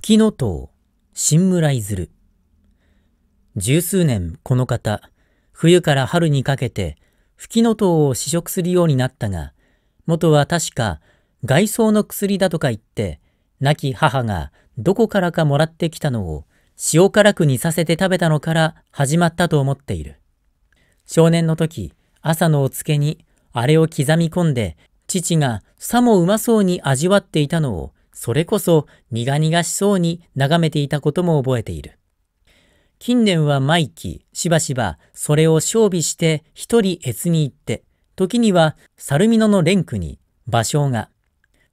月の塔、新村いずる。十数年この方、冬から春にかけて、吹きの塔を試食するようになったが、元は確か、外装の薬だとか言って、亡き母がどこからかもらってきたのを塩辛くにさせて食べたのから始まったと思っている。少年の時、朝のお漬けにあれを刻み込んで、父がさもうまそうに味わっていたのをそれこそ苦々しそうに眺めていたことも覚えている。近年は毎期、しばしばそれを勝負して一人越に行って、時にはサルミノのン句に芭蕉が、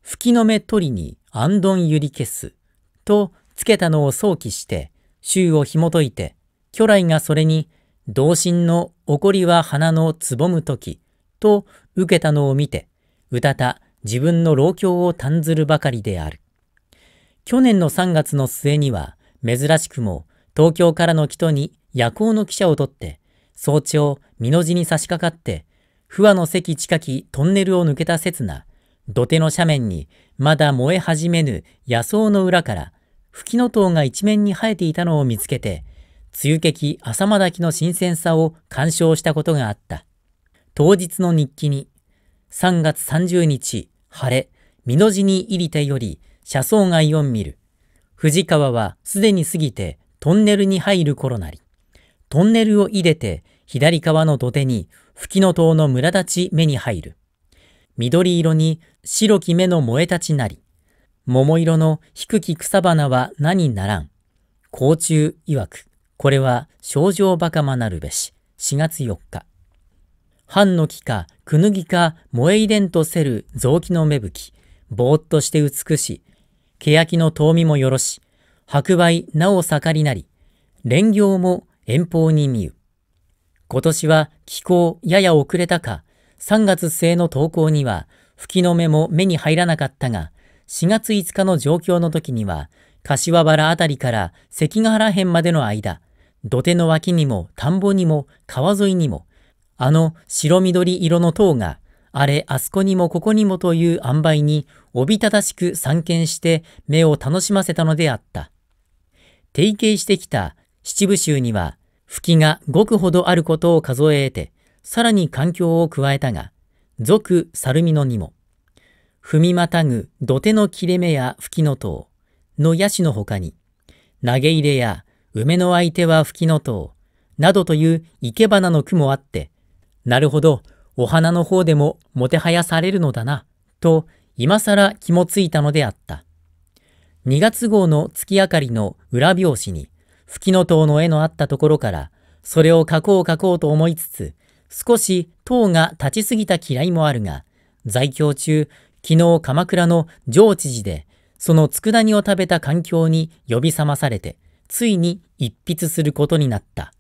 吹きの目取りに安頓ゆり消す、とつけたのを想起して、衆を紐解いて、巨来がそれに、同心の怒りは花のつぼむ時、と受けたのを見て、歌た自分の老境を単ずるばかりである。去年の3月の末には、珍しくも東京からの人に夜行の汽車を取って、早朝、美濃字に差し掛かって、不和の席近きトンネルを抜けた刹那、土手の斜面にまだ燃え始めぬ野草の裏から、吹きの塔が一面に生えていたのを見つけて、梅雨劇浅間滝の新鮮さを鑑賞したことがあった。当日の日記に、3月30日、晴れ、美濃字に入りてより、車窓外を見る。藤川はすでに過ぎて、トンネルに入る頃なり。トンネルを入れて、左側の土手に、吹きの塔の村立ち目に入る。緑色に白き目の燃え立ちなり。桃色の低き草花は何ならん。甲虫曰く、これは症状バカまなるべし。4月4日。藩の木か、くぬぎか、萌えいでんとせる雑木の芽吹き、ぼーっとして美し、欅の遠みもよろし、白梅なお盛りなり、連行も遠方に見ゆ。今年は気候やや遅れたか、3月末の投稿には、吹きの芽も目に入らなかったが、4月5日の状況の時には、柏原あたりから関ヶ原辺までの間、土手の脇にも田んぼにも川沿いにも、あの白緑色の塔が、あれあそこにもここにもという塩梅におびただしく散見して目を楽しませたのであった。提携してきた七部衆には、吹きがごくほどあることを数え得て、さらに環境を加えたが、俗猿ミのにも、踏みまたぐ土手の切れ目や吹きの塔のヤシのほかに、投げ入れや梅の相手は吹きの塔などという生け花の句もあって、なるほど、お花の方でももてはやされるのだな、と今更気もついたのであった。2月号の月明かりの裏表紙に、吹きの塔の絵のあったところから、それを描こう描こうと思いつつ、少し塔が立ちすぎた嫌いもあるが、在京中、昨日鎌倉の上知事で、その佃煮を食べた環境に呼び覚まされて、ついに一筆することになった。